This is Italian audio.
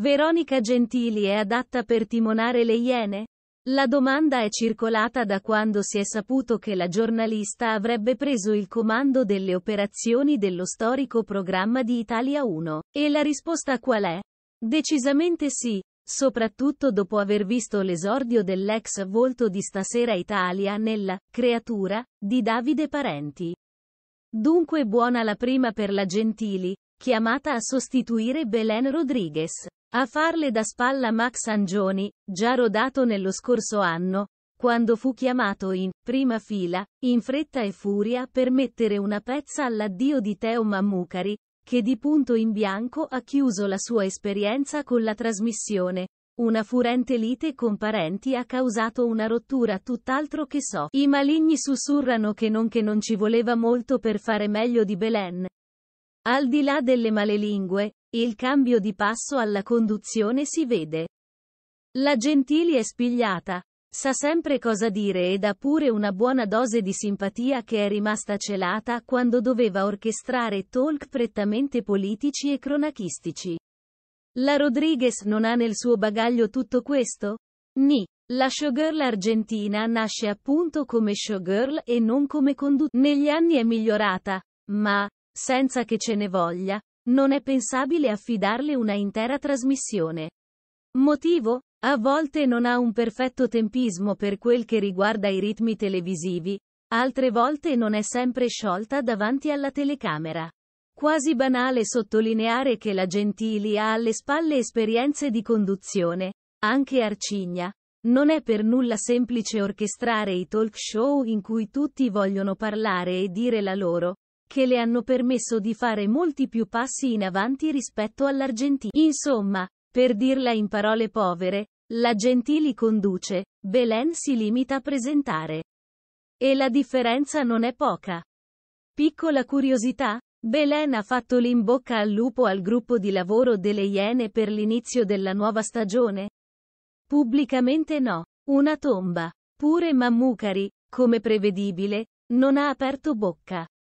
Veronica Gentili è adatta per timonare le Iene? La domanda è circolata da quando si è saputo che la giornalista avrebbe preso il comando delle operazioni dello storico programma di Italia 1. E la risposta qual è? Decisamente sì, soprattutto dopo aver visto l'esordio dell'ex volto di Stasera Italia nella Creatura di Davide Parenti. Dunque buona la prima per la Gentili, chiamata a sostituire Belen Rodriguez. A farle da spalla Max Angioni, già rodato nello scorso anno, quando fu chiamato in prima fila, in fretta e furia per mettere una pezza all'addio di Teo Mammucari, che di punto in bianco ha chiuso la sua esperienza con la trasmissione. Una furente lite con parenti ha causato una rottura tutt'altro che so. I maligni sussurrano che non che non ci voleva molto per fare meglio di Belen, al di là delle malelingue, il cambio di passo alla conduzione si vede. La Gentili è spigliata. Sa sempre cosa dire ed ha pure una buona dose di simpatia che è rimasta celata quando doveva orchestrare talk prettamente politici e cronachistici. La Rodriguez non ha nel suo bagaglio tutto questo? Ni. La showgirl argentina nasce appunto come showgirl e non come conduttrice. Negli anni è migliorata, ma, senza che ce ne voglia, non è pensabile affidarle una intera trasmissione. Motivo? A volte non ha un perfetto tempismo per quel che riguarda i ritmi televisivi, altre volte non è sempre sciolta davanti alla telecamera. Quasi banale sottolineare che la Gentili ha alle spalle esperienze di conduzione, anche arcigna. Non è per nulla semplice orchestrare i talk show in cui tutti vogliono parlare e dire la loro, che le hanno permesso di fare molti più passi in avanti rispetto all'Argentina. Insomma, per dirla in parole povere, la Gentili conduce, Belen si limita a presentare. E la differenza non è poca. Piccola curiosità? Belen ha fatto l'imbocca al lupo al gruppo di lavoro delle Iene per l'inizio della nuova stagione? Pubblicamente no. Una tomba. Pure Mammucari, come prevedibile, non ha aperto bocca.